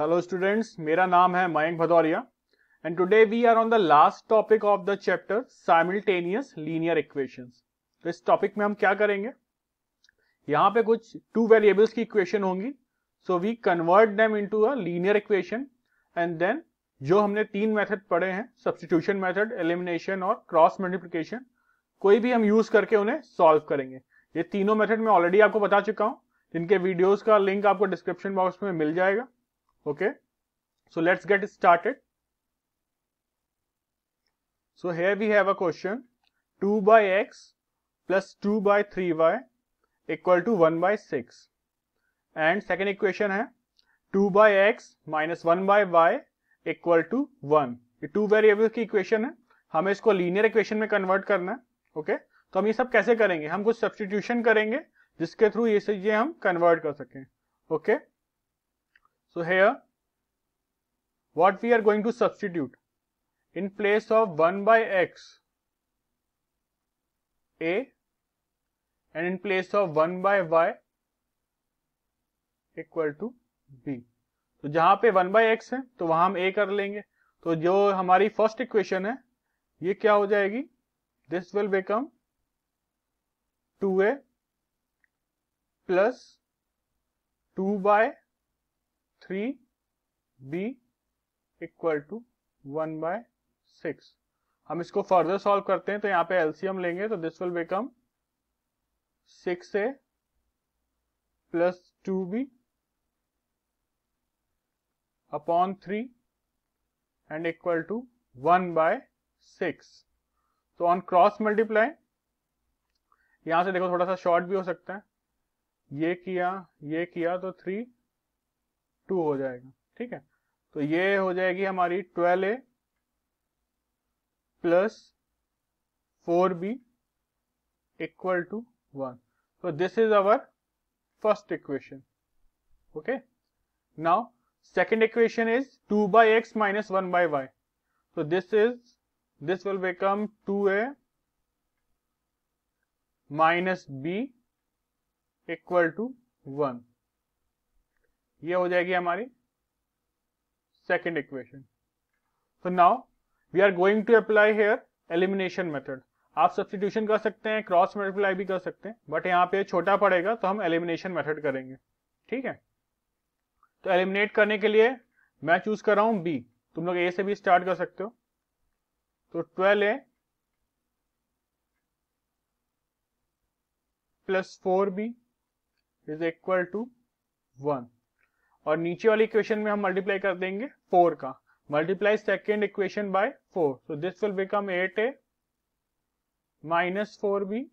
Hello students मेरा नाम है Mayank Bhadauria and today we are on the last topic of the chapter simultaneous linear equations. तो इस topic में हम क्या करेंगे यहाँ पे कुछ टू वेरिएबल्स की इक्वेशन होंगी so we convert them into a linear equation and then जो हमने तीन मेथड पढ़े हैं सब्सटीट्यूशन मेथड एलिमिनेशन और क्रॉस मल्टीप्लीकेशन कोई भी हम यूज करके उन्हें सॉल्व करेंगे ये तीनों मेथड मैं ऑलरेडी आपको बता चुका हूँ जिनके वीडियोज का लिंक आपको डिस्क्रिप्शन बॉक्स में मिल जाएगा okay so let's get started so here we have a question 2 by x plus 2 by 3y equal to 1 by 6 and second equation है 2 by x minus one by y equal to one ये two variable की equation है हमें इसको linear equation में convert करना है okay okay? तो हम ये सब कैसे करेंगे हम कुछ सब्सटीट्यूशन करेंगे जिसके थ्रू ये चीजें हम कन्वर्ट कर सकें okay okay? So here, what we are going to substitute in place of 1 by x a and in place of 1 by y equal to b तो जहां पे 1 बाई एक्स है तो वहां हम ए कर लेंगे तो जो हमारी फर्स्ट इक्वेशन है ये क्या हो जाएगी this will become two a plus two by three b equal to one by six हम इसको फर्दर सॉल्व करते हैं तो यहां पे एलसीएम लेंगे तो this will become six a plus two b upon three and equal to one by six तो ऑन क्रॉस मल्टीप्लाई यहां से देखो थोड़ा सा शॉर्ट भी हो सकता है ये किया ये किया तो थ्री टू हो जाएगा ठीक है तो ये हो जाएगी हमारी twelve a plus four b equal to one तो this is our first equation okay now second equation is two by x minus one by y तो this is this will become two a minus b equal to one ये हो जाएगी हमारी second equation तो now we are going to apply here elimination method आप substitution कर सकते हैं क्रॉस मल्टीप्लाई भी कर सकते हैं बट यहाँ पे छोटा पड़ेगा तो हम एलिमिनेशन मेथड करेंगे ठीक है तो एलिमिनेट करने के लिए मैं चूज कर रहा हूं बी तुम लोग ए से भी स्टार्ट कर सकते हो तो twelve a plus four b is equal to one और नीचे वाली इक्वेशन में हम मल्टीप्लाई कर देंगे फोर का multiply second equation by four so this will become eight a minus four b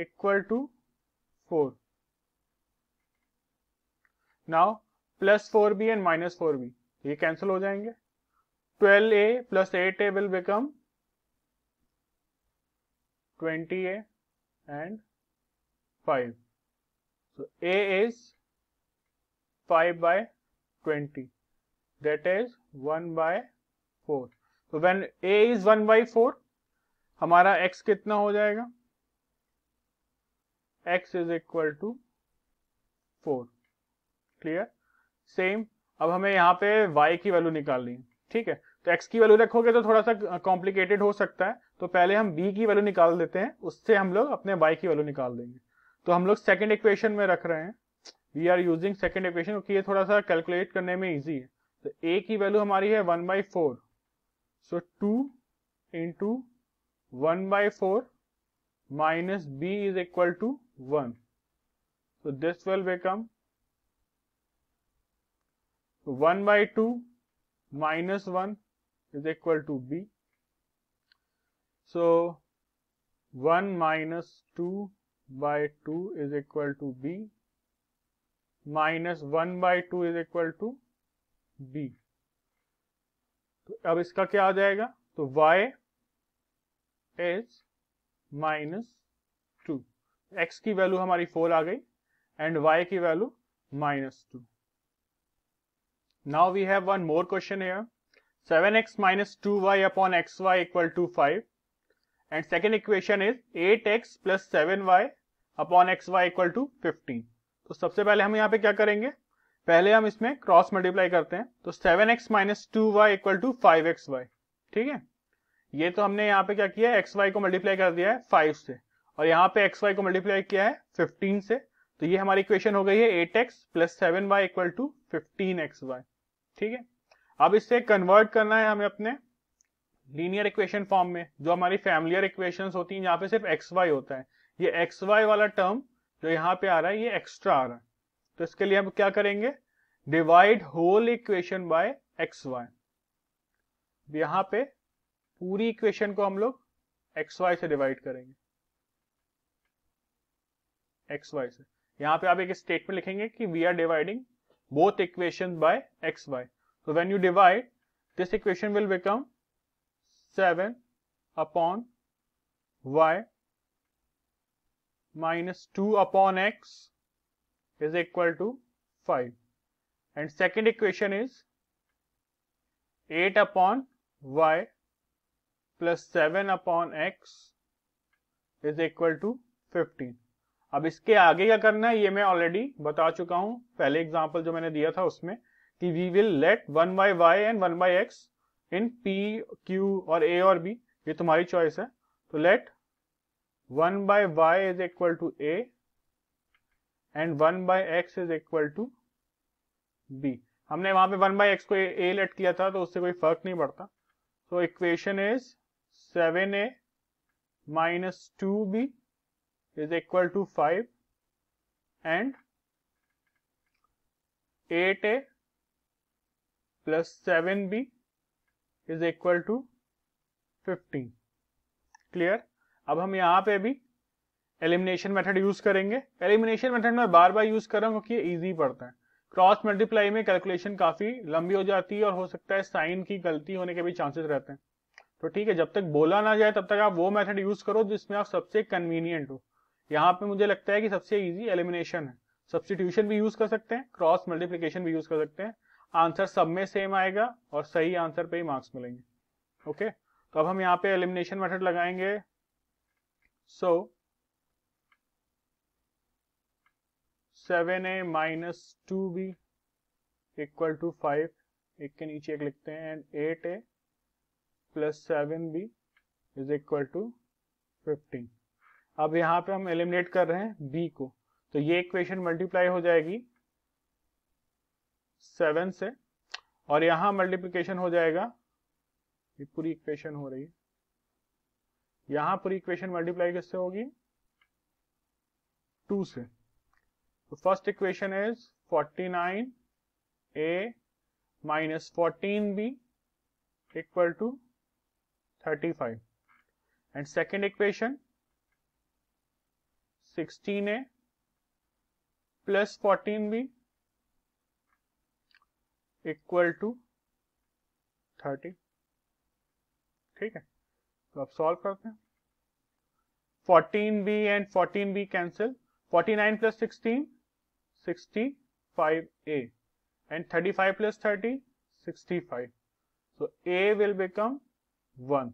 equal to four now plus four b and minus four b ये cancel हो जाएंगे twelve a plus eight a will become twenty a and five so a is 5 by 20 that is 1 by 4 so when a is 1 by 4 हमारा x कितना हो जाएगा x is equal to 4 clear same अब हमें यहाँ पे y की value निकालनी है ठीक है तो x की वैल्यू रखोगे तो थोड़ा सा कॉम्प्लिकेटेड हो सकता है तो पहले हम b की वैल्यू निकाल देते हैं उससे हम लोग अपने y की वैल्यू निकाल देंगे तो हम लोग सेकेंड इक्वेशन में रख रहे हैं we are using second equation क्योंकि ये थोड़ा सा कैलकुलेट करने में इजी है तो ए की वैल्यू हमारी है one by four so two into one by four minus b is equal to one so this will become one by two minus one is equal to b so one minus two by two is equal to b minus one by two is equal to b तो अब इसका क्या आ जाएगा तो y is minus two x की value हमारी four आ गई एंड y की value minus two now we have one more question है seven x minus two y upon x y equal to five and second equation is eight x plus seven y upon x y equal to fifteen तो सबसे पहले हम यहाँ पे क्या करेंगे पहले हम इसमें क्रॉस मल्टीप्लाई करते हैं तो seven x minus two y equal to five x y ठीक है ये तो हमने यहाँ पे क्या किया एक्स वाई को मल्टीप्लाई कर दिया है फाइव से और यहाँ पे एक्स वाई को मल्टीप्लाई किया है फिफ्टीन से तो ये हमारी इक्वेशन हो गई है eight x plus seven y equal to fifteen x y ठीक है अब इससे कन्वर्ट करना है हमें अपने लीनियर इक्वेशन फॉर्म में जो हमारी फैमिलियर इक्वेशन होती है यहाँ पे सिर्फ एक्स वाई होता है ये एक्स वाई वाला टर्म जो यहाँ पे आ रहा है ये एक्स्ट्रा आ रहा है तो इसके लिए हम क्या करेंगे divide whole equation by x y यहां पे पूरी इक्वेशन को हम लोग एक्स वाई से डिवाइड करेंगे एक्स वाई से यहां पे आप एक स्टेटमेंट लिखेंगे कि we are dividing both equation by x y तो when you divide this equation will become seven upon y minus two upon x is equal to five and second equation is eight upon y plus seven upon x is equal to fifteen अब इसके आगे क्या करना है ये मैं already बता चुका हूं पहले एग्जांपल जो मैंने दिया था उसमें कि we will let one by y and one by x in p q और ए और बी ये तुम्हारी चॉइस है तो let one by y is equal to a and one by x is equal to b हमने वहां पे one by x को ए लेट किया था तो उससे कोई फर्क नहीं पड़ता so equation is seven a minus two b is equal to five and eight a plus seven b is equal to fifteen clear अब हम यहाँ पे भी एलिमिनेशन मेथड यूज करेंगे एलिमिनेशन मेथड में बार बार यूज कर रहा हूँ क्योंकि इजी पड़ता है क्रॉस मल्टीप्लाई में कैलकुलेशन काफी लंबी हो जाती है और हो सकता है साइन की गलती होने के भी चांसेस रहते हैं तो ठीक है जब तक बोला ना जाए तब तक आप वो मेथड यूज करो जिसमें आप सबसे कन्वीनियंट हो यहाँ पे मुझे लगता है कि सबसे इजी एलिमिनेशन है सब्सटीट्यूशन भी यूज कर सकते हैं क्रॉस मल्टीप्लीकेशन भी यूज कर सकते हैं आंसर सब में सेम आएगा और सही आंसर पे ही मार्क्स मिलेंगे ओके तो अब हम यहाँ पे एलिमिनेशन मेथड लगाएंगे So 7a minus two b equal to five एक के नीचे एक लिखते हैं and eight a plus seven b is equal to fifteen अब यहां पे हम एलिमिनेट कर रहे हैं b को तो ये इक्वेशन मल्टीप्लाई हो जाएगी सेवन से और यहां मल्टीप्लीकेशन हो जाएगा ये पूरी इक्वेशन हो रही है यहां पर इक्वेशन मल्टीप्लाई किससे होगी टू से first equation is forty nine a minus fourteen b equal to thirty five and second equation sixteen a plus fourteen b equal to thirty ठीक है तो आप सॉल्व करते हैं 14b and 14b cancel 49 plus 16 65a five 35 plus 30 65 so a will become 1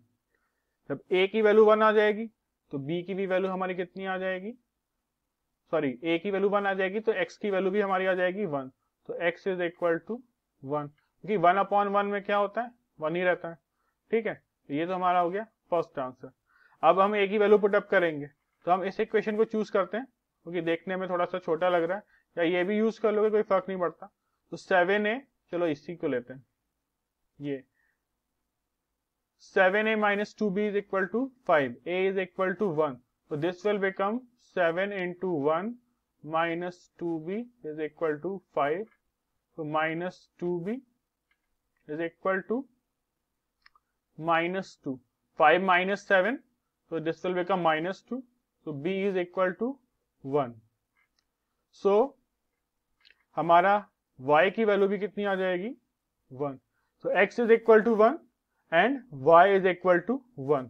जब a की value 1 आ जाएगी तो b की भी वैल्यू हमारी कितनी आ जाएगी सॉरी a की वैल्यू 1 आ जाएगी तो x की वैल्यू भी हमारी आ जाएगी 1 तो x इज इक्वल टू 1 क्योंकि 1 अपॉन 1 में क्या होता है 1 ही रहता है ठीक है ये तो हमारा हो गया फर्स्ट आंसर अब हम एक ही वैल्यू पुटअप करेंगे तो हम इस इक्वेशन को चूज करते हैं क्योंकि देखने में थोड़ा सा छोटा लग रहा है या ये भी यूज कर लोगे कोई फर्क नहीं पड़ता तो सेवन ए चलो इसी को लेते हैं ये seven a minus two b is equal to five a is equal to one तो this will become seven into one minus two b is equal to five तो minus two b is equal to minus two 5 minus 7 so this will become minus 2 so b is equal to 1 so हमारा y की value भी कितनी आ जाएगी 1 so x is equal to 1 and y is equal to 1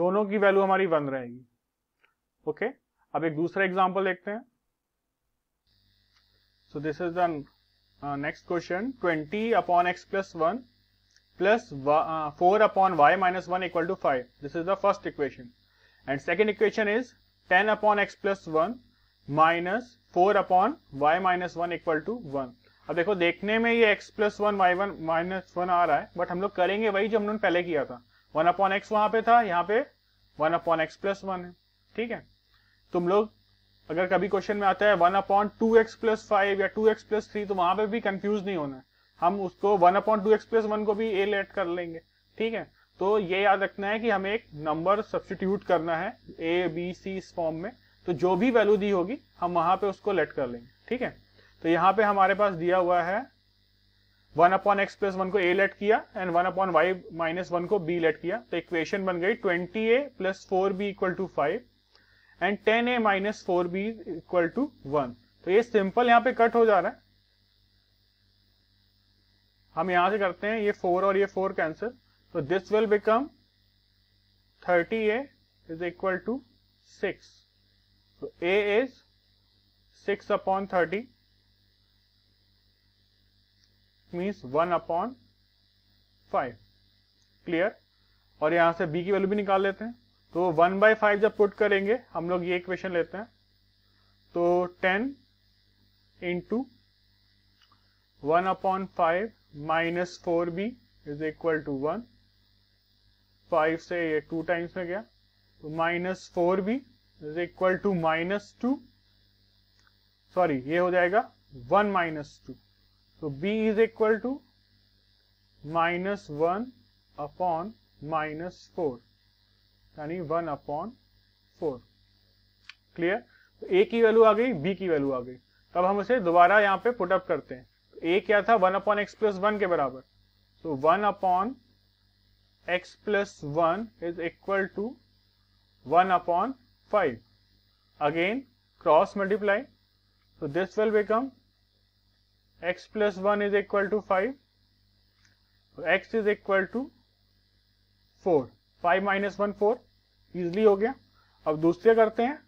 दोनों की value हमारी 1 रहेगी ओके okay? अब एक दूसरा एग्जांपल देखते हैं so this is the uh, next question 20 upon x plus 1 plus four upon uh, upon y minus equal equal to this This is the first equation. And second equation is upon upon x plus minus four upon y minus one equal to one अब देखो देखने में ये x plus one y one minus one आ रहा है but हम लोग करेंगे वही जो हमने पहले किया था वन अपॉन एक्स वहां पे था यहाँ पे one upon x plus one है ठीक है तुम लोग अगर कभी क्वेश्चन में आता है one upon two x plus five या टू एक्स प्लस थ्री तो वहां पे भी कंफ्यूज नहीं होना है हम उसको one upon two x plus one को भी ए लेट कर लेंगे ठीक है तो ये याद रखना है कि हमें एक नंबर सब्सटीट्यूट करना है ए बी सी इस फॉर्म में तो जो भी वैल्यू दी होगी हम वहां पे उसको लेट कर लेंगे ठीक है तो यहाँ पे हमारे पास दिया हुआ है one upon x plus one को ए लेट किया and one upon y minus one को बी लेट किया तो इक्वेशन बन गई twenty a plus four b equal to five and ten a minus four b equal to one तो ये simple यहाँ पे कट हो जा रहा है हम यहां से करते हैं ये फोर और ये फोर कैंसिल तो this will become thirty a is equal to six तो a is six upon thirty means one upon five clear और यहां से बी की वैल्यू भी निकाल लेते हैं तो वन बाई फाइव जब पुट करेंगे हम लोग ये इक्वेशन लेते हैं तो ten into one upon five minus four b is equal to one five से ये टू टाइम्स में गया तो minus four b is equal to minus two sorry ये हो जाएगा वन माइनस टू तो b is equal to minus one upon minus four यानी वन अपॉन फोर क्लियर तो a की वैल्यू आ गई b की वैल्यू आ गई तब हम इसे दोबारा यहां पे पुटअप करते हैं ए क्या था one upon x plus one के बराबर तो one upon x plus one is equal to one upon five again cross multiply तो this will become x plus one is equal to five x is equal to four five minus one four easily हो गया अब दूसरे करते हैं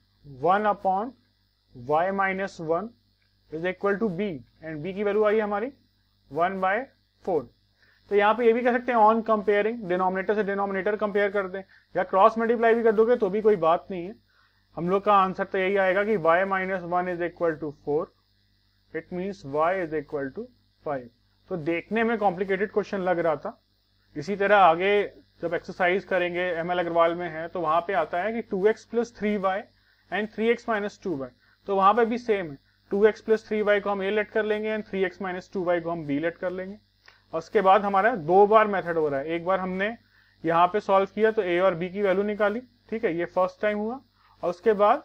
one upon y minus one is equal to b and b की value आई हमारी one by four तो यहाँ पे ये भी कर सकते हैं ऑन कंपेयरिंग डिनोमिनेटर से डिनोमिनेटर कंपेयर कर दें या क्रॉस मल्टीप्लाई भी कर दोगे तो भी कोई बात नहीं है हम लोग का आंसर तो यही आएगा कि y minus one is equal to four it means y is equal to five तो देखने में कॉम्प्लिकेटेड क्वेश्चन लग रहा था इसी तरह आगे जब एक्सरसाइज करेंगे एम एल अग्रवाल में है तो वहां पे आता है कि two x plus three y and three x minus two y तो वहां पे भी सेम है two x plus three y को हम ए लेट कर लेंगे and three x minus two y को हम बी लेट कर लेंगे और उसके बाद हमारा दो बार मेथड हो रहा है एक बार हमने यहाँ पे सॉल्व किया तो ए और बी की वैल्यू निकाली ठीक है ये फर्स्ट टाइम हुआ और उसके बाद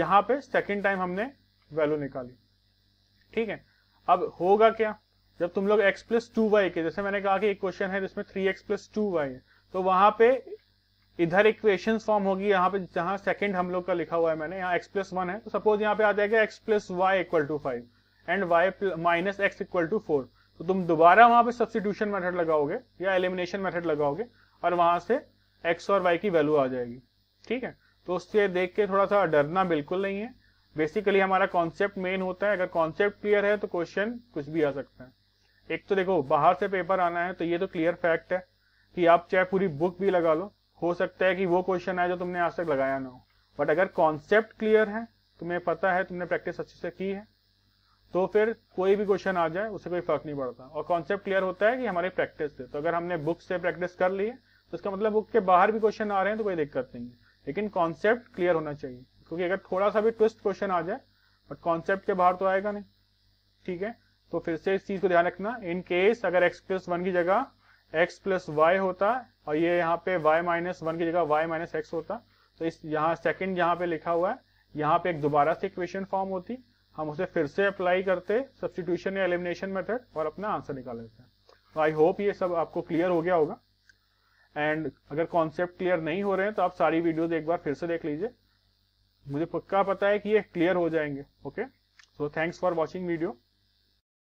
यहाँ पे सेकेंड टाइम हमने वैल्यू निकाली ठीक है अब होगा क्या जब तुम लोग एक्स प्लस टू वाई के जैसे मैंने कहा कि एक क्वेश्चन है जिसमें three x plus two y है तो वहां पे इधर एक क्वेश्चन फॉर्म होगी यहाँ पे जहां सेकंड हम लोग का लिखा हुआ है मैंने यहाँ एक्स प्लस वन है तो सपोज यहाँ पे आ जाएगा x plus y equal to five and y minus x equal to four तो तुम दोबारा वहां पे सब्सिट्यूशन मेथड लगाओगे या एलिमिनेशन मेथड लगाओगे और वहां से एक्स और वाई की वैल्यू आ जाएगी ठीक है तो उससे देख के थोड़ा सा डरना बिल्कुल नहीं है बेसिकली हमारा कॉन्सेप्ट मेन होता है अगर कॉन्सेप्ट क्लियर है तो क्वेश्चन कुछ भी आ सकता है एक तो देखो बाहर से पेपर आना है तो ये तो क्लियर फैक्ट है कि आप चाहे पूरी बुक भी लगा लो हो सकता है कि वो क्वेश्चन आए जो तुमने आज तक लगाया ना हो बट अगर कॉन्सेप्ट क्लियर है तुम्हें पता है तुमने प्रैक्टिस अच्छे से की है तो फिर कोई भी क्वेश्चन आ जाए उससे कोई फर्क नहीं पड़ता और कॉन्सेप्ट क्लियर होता है कि हमारी प्रैक्टिस से तो अगर हमने बुक से प्रैक्टिस कर ली है तो इसका मतलब बुक के बाहर भी क्वेश्चन आ रहे हैं तो कोई दिक्कत नहीं है लेकिन कॉन्सेप्ट क्लियर होना चाहिए क्योंकि अगर थोड़ा सा भी ट्विस्ट क्वेश्चन आ जाए बट कॉन्सेप्ट के बाहर तो आएगा नहीं ठीक है तो फिर से इस चीज को ध्यान रखना इन केस अगर एक्स प्लस वन की जगह एक्स प्लस वाई होता और ये यहाँ पे y माइनस वन की जगह y माइनस एक्स होता तो इस यहाँ सेकंड यहाँ पे लिखा हुआ है यहाँ पे एक दोबारा से इक्वेशन फॉर्म होती हम उसे फिर से अप्लाई करते सब्सटीट्यूशन या एलिमिनेशन मेथड और अपना आंसर निकाल लेते हैं तो आई होप ये सब आपको क्लियर हो गया होगा एंड अगर कॉन्सेप्ट क्लियर नहीं हो रहे हैं तो आप सारी वीडियोज एक बार फिर से देख लीजिए मुझे पक्का पता है कि ये क्लियर हो जाएंगे okay so thanks for watching video